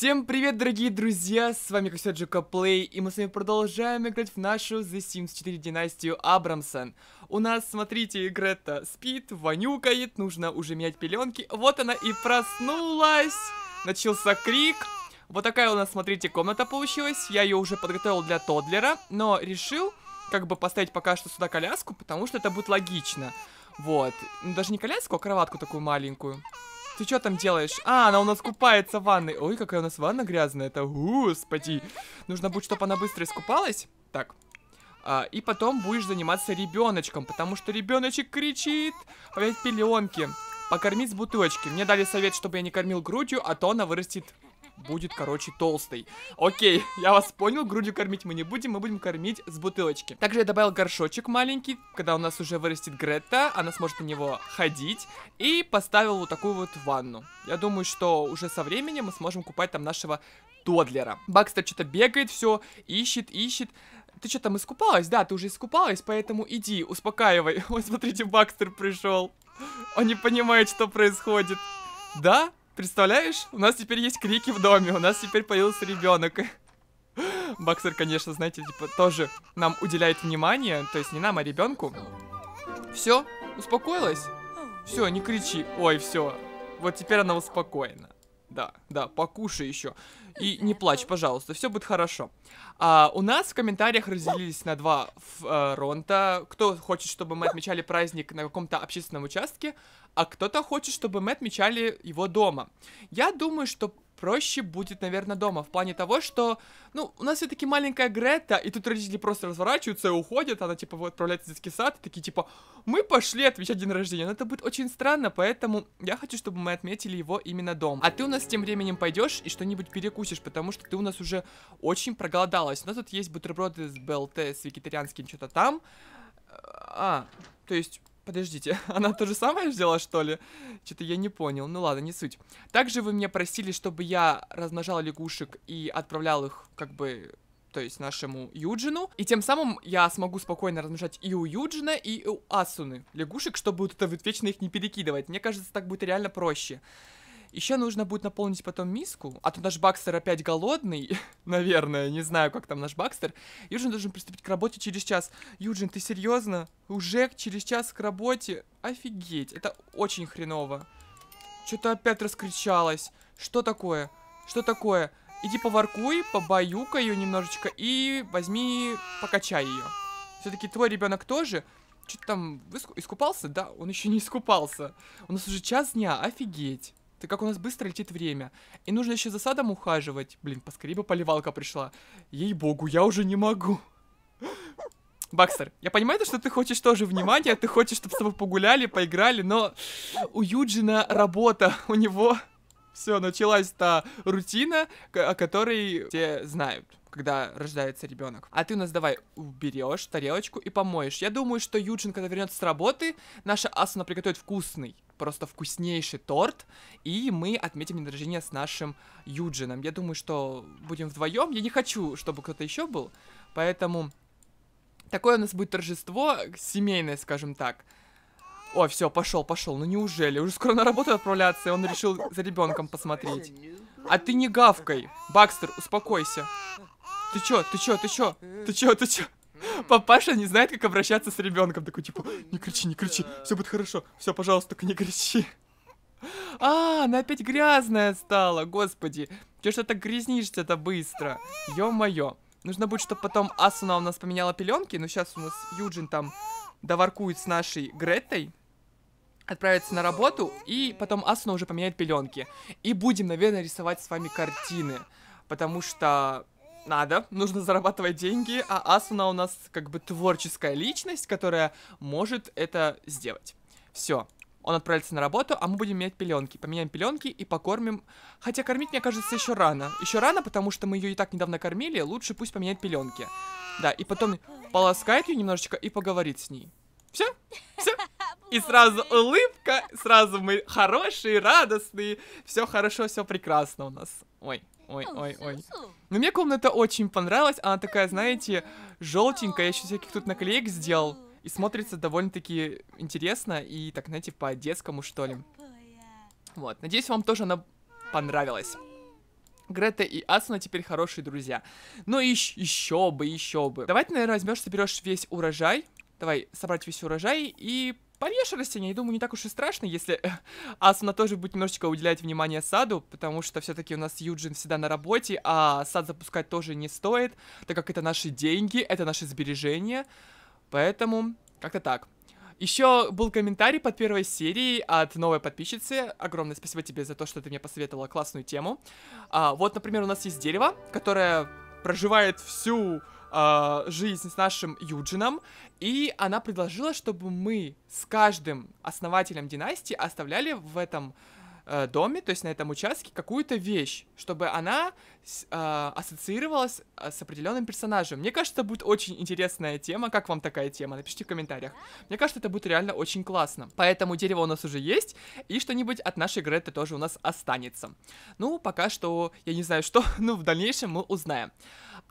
Всем привет, дорогие друзья, с вами как всегда Плей, и мы с вами продолжаем играть в нашу The Sims 4 династию Абрамсон. У нас, смотрите, Грета спит, вонюкает, нужно уже менять пеленки. Вот она и проснулась! Начался крик. Вот такая у нас, смотрите, комната получилась. Я ее уже подготовил для тоддлера, но решил как бы поставить пока что сюда коляску, потому что это будет логично. Вот. Ну, даже не коляску, а кроватку такую маленькую. Ты что там делаешь? А, она у нас купается в ванной. Ой, какая у нас ванна грязная. Это господи. Нужно будет, чтобы она быстро искупалась. Так. А, и потом будешь заниматься ребеночком, потому что ребеночек кричит. Опять пеленки. Покормить с бутылочки. Мне дали совет, чтобы я не кормил грудью, а то она вырастет будет, короче, толстый. Окей, я вас понял, грудью кормить мы не будем, мы будем кормить с бутылочки. Также я добавил горшочек маленький, когда у нас уже вырастет Грета, она сможет на него ходить, и поставил вот такую вот ванну. Я думаю, что уже со временем мы сможем купать там нашего Тодлера. Бакстер что-то бегает, все, ищет, ищет. Ты что там искупалась? Да, ты уже искупалась, поэтому иди, успокаивай. Вот смотрите, Бакстер пришел. Он не понимает, что происходит. Да? Представляешь? У нас теперь есть крики в доме, у нас теперь появился ребенок. Баксер, конечно, знаете, типа, тоже нам уделяет внимание, то есть не нам, а ребенку. Все, успокоилась? Все, не кричи. Ой, все. Вот теперь она успокоена. Да, да, покушай еще. И не плачь, пожалуйста, все будет хорошо. А, у нас в комментариях разделились на два фронта. Э, Кто хочет, чтобы мы отмечали праздник на каком-то общественном участке, а кто-то хочет, чтобы мы отмечали его дома. Я думаю, что проще будет, наверное, дома. В плане того, что, ну, у нас все-таки маленькая Грета, и тут родители просто разворачиваются и уходят, она, типа, вот, отправляется в детский сад, и такие, типа, мы пошли отмечать день рождения. Но это будет очень странно, поэтому я хочу, чтобы мы отметили его именно дома. А ты у нас тем временем пойдешь и что-нибудь перекусишь, потому что ты у нас уже очень проголодалась. У нас тут есть бутерброды с БЛТ, с вегетарианским, что-то там. А, то есть Подождите, она то же самое сделала, что ли? Что-то я не понял. Ну ладно, не суть. Также вы меня просили, чтобы я размножал лягушек и отправлял их, как бы, то есть нашему Юджину. И тем самым я смогу спокойно размножать и у Юджина, и у Асуны лягушек, чтобы вот это вот вечно их не перекидывать. Мне кажется, так будет реально проще. Еще нужно будет наполнить потом миску, а то наш Бакстер опять голодный, наверное, не знаю, как там наш Бакстер. Юджин должен приступить к работе через час. Юджин, ты серьезно? Уже через час к работе? Офигеть, это очень хреново. Что-то опять раскричалась. Что такое? Что такое? Иди поваркуй, побаюкай ее немножечко и возьми, покачай ее. Все-таки твой ребенок тоже. Что-то там искупался? Да, он еще не искупался. У нас уже час дня, офигеть. Ты как у нас быстро летит время. И нужно еще за садом ухаживать. Блин, поскорее бы поливалка пришла. Ей-богу, я уже не могу. Бакстер, я понимаю, что ты хочешь тоже внимания, ты хочешь, чтобы с тобой погуляли, поиграли, но у Юджина работа, у него все, началась та рутина, о которой все знают когда рождается ребенок. А ты у нас давай уберешь тарелочку и помоешь. Я думаю, что Юджин, когда вернется с работы, наша Асана приготовит вкусный просто вкуснейший торт, и мы отметим день рождения с нашим Юджином. Я думаю, что будем вдвоем. Я не хочу, чтобы кто-то еще был, поэтому такое у нас будет торжество семейное, скажем так. О, все, пошел, пошел. Ну неужели? Уже скоро на работу отправляться, и он решил за ребенком посмотреть. А ты не гавкой. Бакстер, успокойся. Ты чё, ты чё, ты чё? Ты чё, ты чё? Папаша не знает, как обращаться с ребенком. Такой типа, не кричи, не кричи, все будет хорошо. Все, пожалуйста, только не кричи. А, она опять грязная стала, господи. Че что ты так грязнишься-то быстро? Ё-моё. Нужно будет, чтобы потом Асуна у нас поменяла пеленки, но ну, сейчас у нас Юджин там доваркует с нашей Греттой, отправится на работу, и потом Асуна уже поменяет пеленки. И будем, наверное, рисовать с вами картины, потому что надо, нужно зарабатывать деньги, а Асуна у нас как бы творческая личность, которая может это сделать. Все, он отправится на работу, а мы будем менять пеленки. Поменяем пеленки и покормим. Хотя кормить, мне кажется, еще рано. Еще рано, потому что мы ее и так недавно кормили. Лучше пусть поменяет пеленки. Да, и потом полоскает ее немножечко и поговорит с ней. Все? Все? И сразу улыбка, сразу мы хорошие, радостные. Все хорошо, все прекрасно у нас. Ой, ой, ой, ой. Но ну, мне комната очень понравилась. Она такая, знаете, желтенькая. Я еще всяких тут наклеек сделал. Ну, и смотрится довольно-таки интересно и так, знаете, по-детскому, что ли. Вот. Надеюсь, вам тоже она понравилась. Грета и Асуна теперь хорошие друзья. Ну и еще бы, еще бы. Давай ты, наверное, возьмешь, соберешь весь урожай. Давай собрать весь урожай и Пальеж растения, я думаю, не так уж и страшно, если э, Асуна тоже будет немножечко уделять внимание саду, потому что все-таки у нас Юджин всегда на работе, а сад запускать тоже не стоит, так как это наши деньги, это наши сбережения. Поэтому как-то так. Еще был комментарий под первой серией от новой подписчицы. Огромное спасибо тебе за то, что ты мне посоветовала классную тему. А, вот, например, у нас есть дерево, которое проживает всю а, жизнь с нашим Юджином, и она предложила, чтобы мы с каждым основателем династии оставляли в этом э, доме, то есть на этом участке, какую-то вещь чтобы она э, ассоциировалась а, с определенным персонажем. Мне кажется, это будет очень интересная тема. Как вам такая тема? Напишите в комментариях. Мне кажется, это будет реально очень классно. Поэтому дерево у нас уже есть, и что-нибудь от нашей Греты тоже у нас останется. Ну, пока что, я не знаю что, ну, в дальнейшем мы узнаем.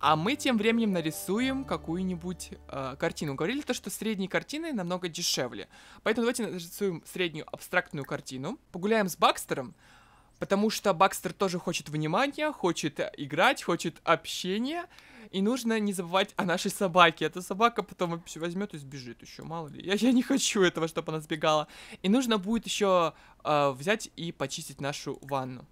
А мы тем временем нарисуем какую-нибудь э, картину. Говорили то, что средние картины намного дешевле. Поэтому давайте нарисуем среднюю абстрактную картину. Погуляем с Бакстером. Потому что Бакстер тоже хочет внимания, хочет э, играть, хочет общения. И нужно не забывать о нашей собаке. Эта собака потом возьмет и сбежит еще, мало ли. Я, я не хочу этого, чтобы она сбегала. И нужно будет еще э, взять и почистить нашу ванну.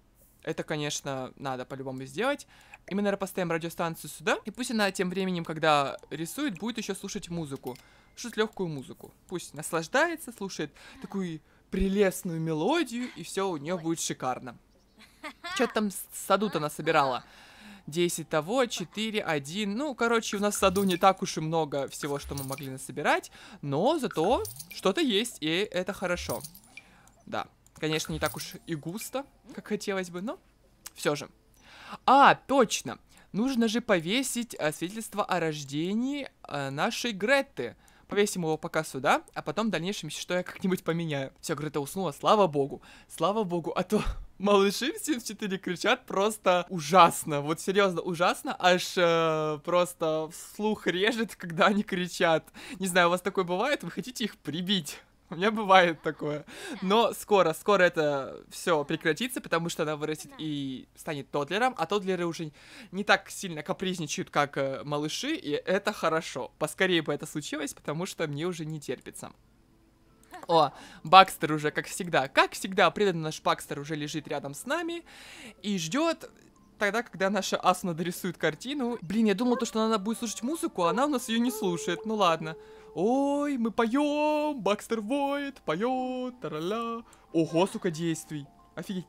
Это, конечно, надо по-любому сделать. И мы, наверное, поставим радиостанцию сюда. И пусть она тем временем, когда рисует, будет еще слушать музыку. Слушать легкую музыку. Пусть наслаждается, слушает такую прелестную мелодию, и все у нее будет шикарно. Что там в саду-то она собирала? 10 того, 4, 1. Ну, короче, у нас в саду не так уж и много всего, что мы могли насобирать. Но зато что-то есть, и это хорошо. Да, конечно, не так уж и густо, как хотелось бы, но все же. А, точно! Нужно же повесить э, свидетельство о рождении э, нашей Гретты повесим его пока сюда, а потом в дальнейшем, что, я как-нибудь поменяю. Все, Грета уснула, слава богу, слава богу, а то... Малыши в Sims 4 кричат просто ужасно, вот серьезно ужасно, аж э, просто вслух режет, когда они кричат. Не знаю, у вас такое бывает, вы хотите их прибить? У меня бывает такое. Но скоро, скоро это все прекратится, потому что она вырастет и станет тодлером, а тодлеры уже не так сильно капризничают, как э, малыши, и это хорошо. Поскорее бы это случилось, потому что мне уже не терпится. О, Бакстер уже, как всегда, как всегда, преданный наш Бакстер уже лежит рядом с нами и ждет тогда, когда наша Асуна дорисует картину. Блин, я думал, то, что она будет слушать музыку, а она у нас ее не слушает. Ну ладно. Ой, мы поем, Бакстер воет, поет, тараля. Ого, сука, действий. Офигеть.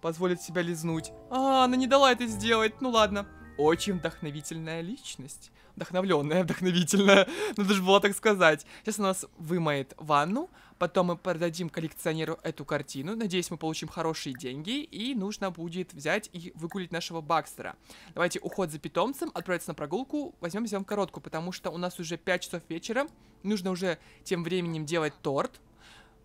Позволит себя лизнуть. А, она не дала это сделать. Ну ладно очень вдохновительная личность. Вдохновленная, вдохновительная, надо ну, же было так сказать. Сейчас у нас вымоет ванну, потом мы продадим коллекционеру эту картину. Надеюсь, мы получим хорошие деньги, и нужно будет взять и выгулить нашего Бакстера. Давайте уход за питомцем, отправиться на прогулку, возьмем в короткую, потому что у нас уже 5 часов вечера, нужно уже тем временем делать торт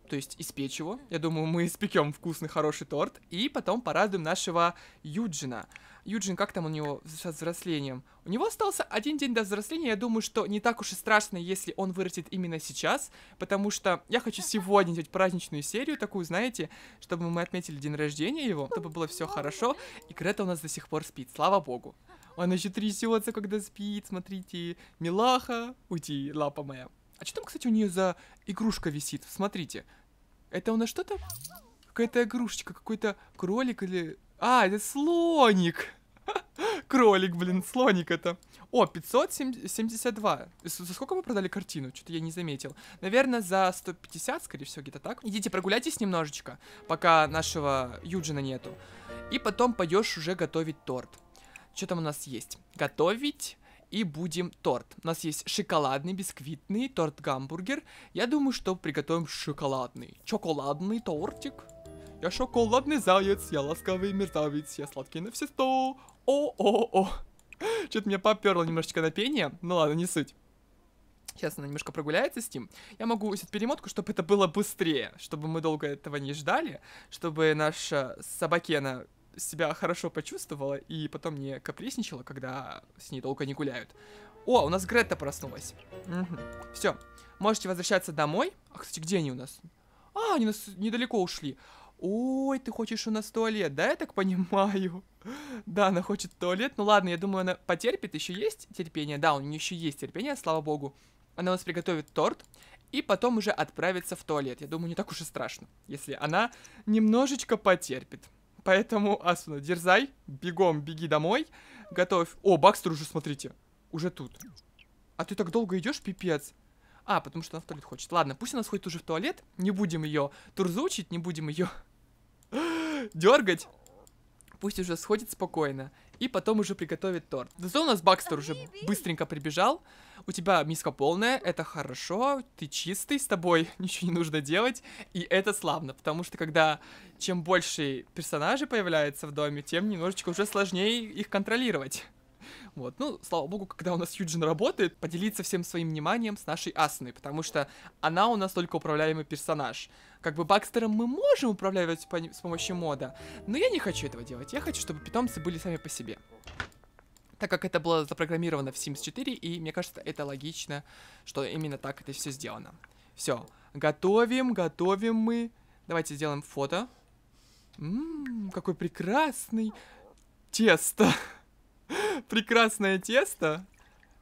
то есть испечь его. Я думаю, мы испекем вкусный, хороший торт. И потом порадуем нашего Юджина. Юджин, как там у него со взрослением? У него остался один день до взросления. Я думаю, что не так уж и страшно, если он вырастет именно сейчас, потому что я хочу сегодня сделать праздничную серию, такую, знаете, чтобы мы отметили день рождения его, чтобы было все хорошо. И Грета у нас до сих пор спит, слава богу. Она еще трясется, когда спит, смотрите. Милаха, уйди, лапа моя. А что там, кстати, у нее за игрушка висит? Смотрите. Это у нас что-то? Какая-то игрушечка, какой-то кролик или а, это слоник. Кролик, блин, слоник это. О, 572. За сколько мы продали картину? Что-то я не заметил. Наверное, за 150, скорее всего, где-то так. Идите прогуляйтесь немножечко, пока нашего Юджина нету. И потом пойдешь уже готовить торт. Что там у нас есть? Готовить и будем торт. У нас есть шоколадный, бисквитный, торт-гамбургер. Я думаю, что приготовим шоколадный. Шоколадный тортик. Я шоколадный заяц, я ласковый мерзавец, я сладкий на все сто. О-о-о. Что-то меня поперло немножечко на пение. Ну ладно, не суть. Сейчас она немножко прогуляется с ним. Я могу взять перемотку, чтобы это было быстрее, чтобы мы долго этого не ждали, чтобы наша собакена себя хорошо почувствовала и потом не капризничала, когда с ней долго не гуляют. О, у нас Гретта проснулась. Угу. Все, можете возвращаться домой. А, кстати, где они у нас? А, они у нас недалеко ушли. Ой, ты хочешь у нас туалет, да, я так понимаю? Да, она хочет туалет. Ну ладно, я думаю, она потерпит. Еще есть терпение? Да, у нее еще есть терпение, слава богу. Она у нас приготовит торт и потом уже отправится в туалет. Я думаю, не так уж и страшно, если она немножечко потерпит. Поэтому, Асуна, дерзай, бегом беги домой, готовь. О, Бакстер уже, смотрите, уже тут. А ты так долго идешь, пипец. А, потому что она в туалет хочет. Ладно, пусть она сходит уже в туалет, не будем ее турзучить, не будем ее дергать. Пусть уже сходит спокойно. И потом уже приготовит торт. Зато у нас Бакстер уже быстренько прибежал. У тебя миска полная, это хорошо, ты чистый, с тобой ничего не нужно делать. И это славно, потому что когда чем больше персонажей появляется в доме, тем немножечко уже сложнее их контролировать. Вот. Ну, слава богу, когда у нас Юджин работает, поделиться всем своим вниманием с нашей Асаной, потому что она у нас только управляемый персонаж. Как бы Бакстером мы можем управлять с помощью мода, но я не хочу этого делать. Я хочу, чтобы питомцы были сами по себе. Так как это было запрограммировано в Sims 4, и мне кажется, это логично, что именно так это все сделано. Все, готовим, готовим мы. Давайте сделаем фото. Ммм, какой прекрасный тесто прекрасное тесто.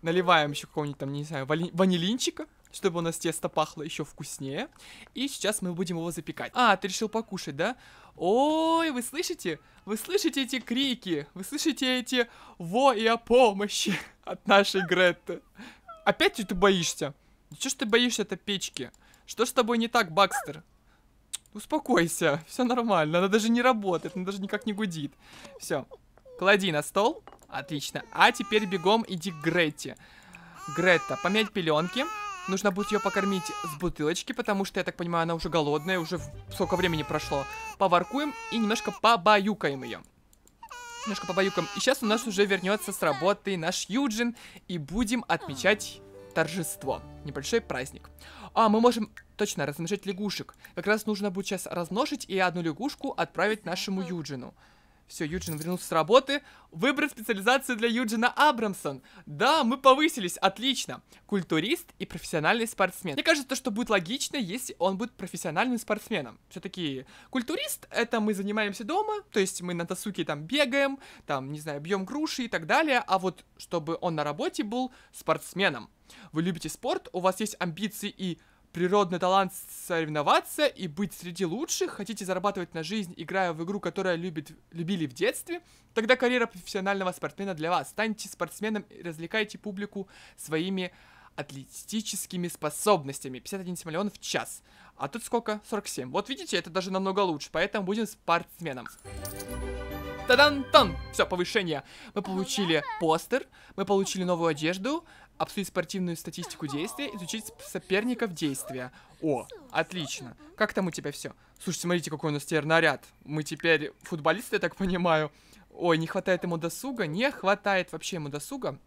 Наливаем еще какого-нибудь там, не знаю, ванилинчика, чтобы у нас тесто пахло еще вкуснее. И сейчас мы будем его запекать. А, ты решил покушать, да? Ой, вы слышите? Вы слышите эти крики? Вы слышите эти «во» и «о помощи» от нашей Гретты? Опять ты боишься? Ну Чего ж ты боишься этой печки? Что с тобой не так, Бакстер? Успокойся, все нормально. Она даже не работает, она даже никак не гудит. Все, клади на стол. Отлично. А теперь бегом иди к Гретте. Гретта, помять пеленки. Нужно будет ее покормить с бутылочки, потому что, я так понимаю, она уже голодная, уже сколько времени прошло. Поваркуем и немножко побаюкаем ее. Немножко побаюкаем. И сейчас у нас уже вернется с работы наш Юджин, и будем отмечать торжество. Небольшой праздник. А, мы можем точно размножить лягушек. Как раз нужно будет сейчас размножить и одну лягушку отправить нашему Юджину. Все, Юджин вернулся с работы. Выбор специализации для Юджина Абрамсон. Да, мы повысились, отлично. Культурист и профессиональный спортсмен. Мне кажется, что будет логично, если он будет профессиональным спортсменом. Все-таки культурист — это мы занимаемся дома, то есть мы на досуге там бегаем, там, не знаю, бьем груши и так далее, а вот чтобы он на работе был спортсменом. Вы любите спорт, у вас есть амбиции и природный талант соревноваться и быть среди лучших, хотите зарабатывать на жизнь, играя в игру, которая любит, любили в детстве, тогда карьера профессионального спортсмена для вас. Станьте спортсменом и развлекайте публику своими атлетическими способностями. 51 миллион в час. А тут сколько? 47. Вот видите, это даже намного лучше, поэтому будем спортсменом. та Тадан-тан! Все, повышение. Мы получили постер, мы получили новую одежду, обсудить спортивную статистику действия, изучить соперников действия. О, отлично. Как там у тебя все? Слушайте, смотрите, какой у нас теперь наряд. Мы теперь футболисты, я так понимаю. Ой, не хватает ему досуга? Не хватает вообще ему досуга.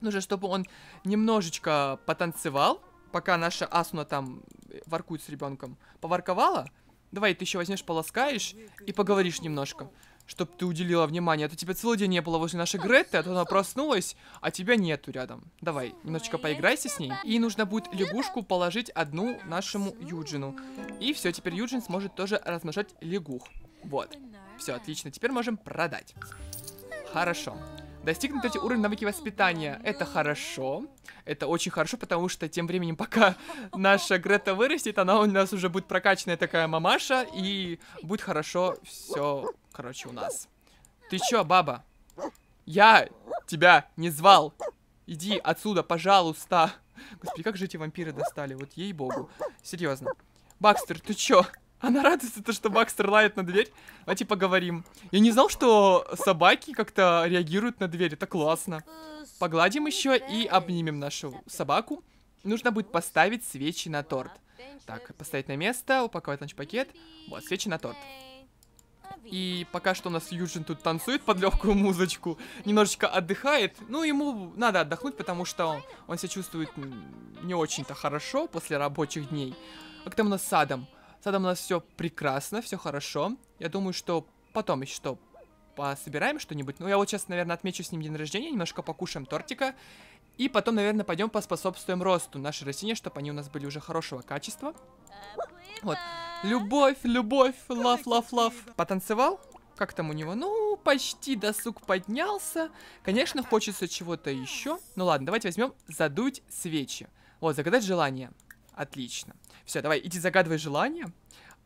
Нужно, чтобы он немножечко потанцевал, пока наша Асуна там э, воркует с ребенком. Поворковала? Давай, ты еще возьмешь, полоскаешь и поговоришь немножко чтобы ты уделила внимание. А то тебя целый день не было возле нашей Гретты, а то она проснулась, а тебя нету рядом. Давай, немножечко поиграйся с ней. И нужно будет лягушку положить одну нашему Юджину. И все, теперь Юджин сможет тоже размножать лягух. Вот. Все, отлично. Теперь можем продать. Хорошо. Достигнут эти уровень навыки воспитания. Это хорошо. Это очень хорошо, потому что тем временем, пока наша Грета вырастет, она у нас уже будет прокачанная такая мамаша, и будет хорошо все короче, у нас. Ты чё, баба? Я тебя не звал. Иди отсюда, пожалуйста. Господи, как же эти вампиры достали, вот ей-богу. Серьезно. Бакстер, ты чё? Она радуется, то, что Бакстер лает на дверь. Давайте поговорим. Я не знал, что собаки как-то реагируют на дверь. Это классно. Погладим еще и обнимем нашу собаку. Нужно будет поставить свечи на торт. Так, поставить на место, упаковать пакет. Вот, свечи на торт. И пока что у нас Юджин тут танцует под легкую музычку, немножечко отдыхает. Ну, ему надо отдохнуть, потому что он, он себя чувствует не очень-то хорошо после рабочих дней. А там у нас с Садом? у нас все прекрасно, все хорошо. Я думаю, что потом еще что пособираем что-нибудь. Ну, я вот сейчас, наверное, отмечу с ним день рождения, немножко покушаем тортика. И потом, наверное, пойдем поспособствуем росту нашей растения, чтобы они у нас были уже хорошего качества. Вот. Любовь, любовь, лав, лав, лав. Потанцевал? Как там у него? Ну, почти досуг поднялся. Конечно, хочется чего-то еще. Ну ладно, давайте возьмем задуть свечи. Вот, загадать желание. Отлично. Все, давай, иди загадывай желание.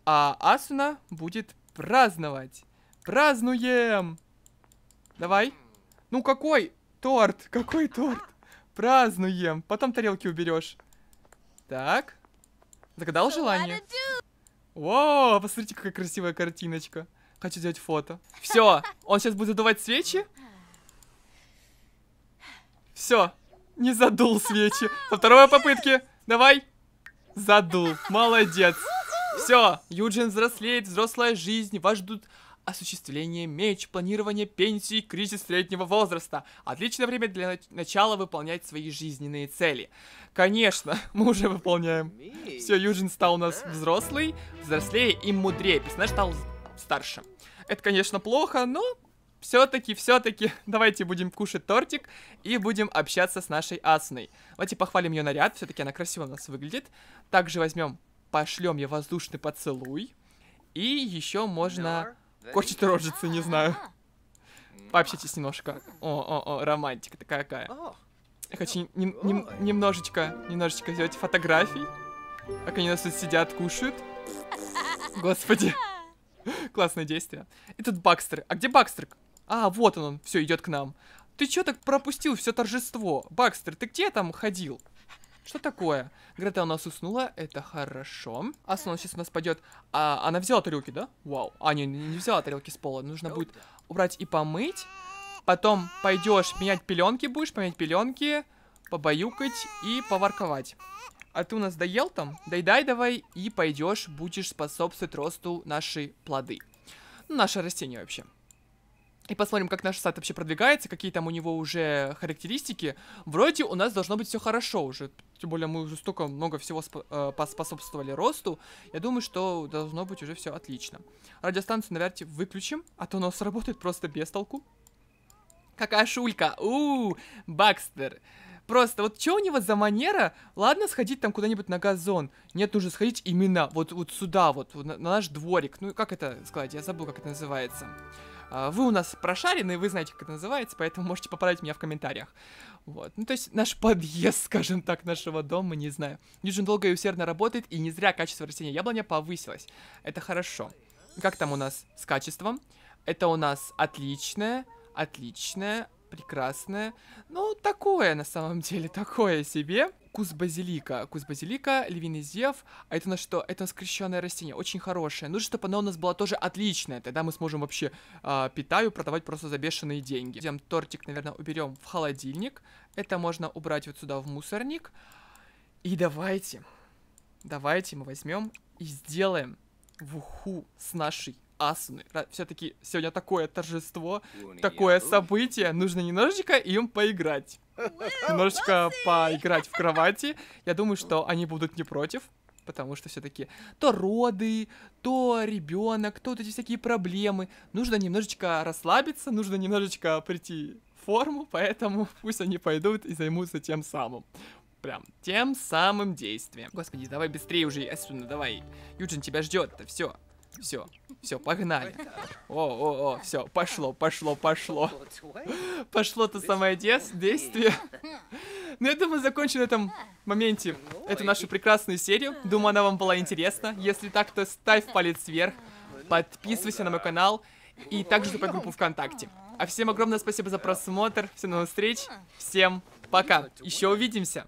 А Асуна будет праздновать. Празднуем! Давай. Ну какой торт? Какой торт? Празднуем. Потом тарелки уберешь. Так. Загадал желание? О, посмотрите, какая красивая картиночка. Хочу сделать фото. Все, он сейчас будет задувать свечи. Все, не задул свечи. Со второй попытке, Давай. Задул. Молодец. Все, Юджин взрослеет, взрослая жизнь. Вас ждут осуществление меч, планирование пенсии, кризис среднего возраста. Отличное время для начала выполнять свои жизненные цели. Конечно, мы уже выполняем. Все, Юджин стал у нас взрослый, взрослее и мудрее. Персонаж стал старше. Это, конечно, плохо, но все-таки, все-таки, давайте будем кушать тортик и будем общаться с нашей Асной. Давайте похвалим ее наряд, все-таки она красиво у нас выглядит. Также возьмем, пошлем ей воздушный поцелуй. И еще можно Корчит рожицы, не знаю. А. Пообщайтесь немножко. О, о, о, романтика такая какая. Я хочу нем, нем, немножечко, немножечко сделать фотографий. Как они нас тут сидят, кушают. Господи. Классное действие. И тут Бакстер. А где Бакстер? А, вот он, он. все, идет к нам. Ты чё так пропустил все торжество? Бакстер, ты где там ходил? Что такое? Грета у нас уснула, это хорошо. А Асуна сейчас у нас пойдет. А, она взяла тарелки, да? Вау. А, не, не взяла тарелки с пола. Нужно будет убрать и помыть. Потом пойдешь менять пеленки будешь, поменять пеленки, побаюкать и поворковать. А ты у нас доел там? Доедай давай и пойдешь, будешь способствовать росту нашей плоды. Ну, наше растение вообще. И посмотрим, как наш сайт вообще продвигается, какие там у него уже характеристики. Вроде у нас должно быть все хорошо уже. Тем более мы уже столько много всего э, поспособствовали росту. Я думаю, что должно быть уже все отлично. Радиостанцию, наверное, выключим, а то у нас работает просто без толку. Какая шулька! ууу, Бакстер! Просто вот что у него за манера? Ладно, сходить там куда-нибудь на газон. Нет, нужно сходить именно вот, вот сюда, вот, на, на наш дворик. Ну, как это сказать? Я забыл, как это называется. А, вы у нас прошарены, вы знаете, как это называется, поэтому можете поправить меня в комментариях. Вот. Ну, то есть наш подъезд, скажем так, нашего дома, не знаю. Ньюджин долго и усердно работает, и не зря качество растения яблоня повысилось. Это хорошо. Как там у нас с качеством? Это у нас отличное, отличное, прекрасное. Ну, такое на самом деле, такое себе. Кус базилика. Кус базилика, львиный зев. А это на что? Это скрещенное растение. Очень хорошее. Нужно, чтобы оно у нас было тоже отличное. Тогда мы сможем вообще э, питаю продавать просто за бешеные деньги. Идем тортик, наверное, уберем в холодильник. Это можно убрать вот сюда в мусорник. И давайте, давайте мы возьмем и сделаем вуху с нашей Асуны. Все-таки сегодня такое торжество, ну такое событие. Нужно немножечко им поиграть. Немножечко поиграть в кровати. Я думаю, что они будут не против потому что все-таки то роды, то ребенок, то вот эти всякие проблемы. Нужно немножечко расслабиться, нужно немножечко прийти в форму, поэтому пусть они пойдут и займутся тем самым. Прям тем самым действием. Господи, давай быстрее уже, Асуна, давай. Юджин тебя ждет, это все. Все, все, погнали. О, о, о, все, пошло, пошло, пошло. Пошло то самое действие. Ну, я думаю, закончим на этом моменте эту нашу прекрасную серию. Думаю, она вам была интересна. Если так, то ставь палец вверх, подписывайся на мой канал и также по группу ВКонтакте. А всем огромное спасибо за просмотр, всем новых встреч, всем пока, еще увидимся.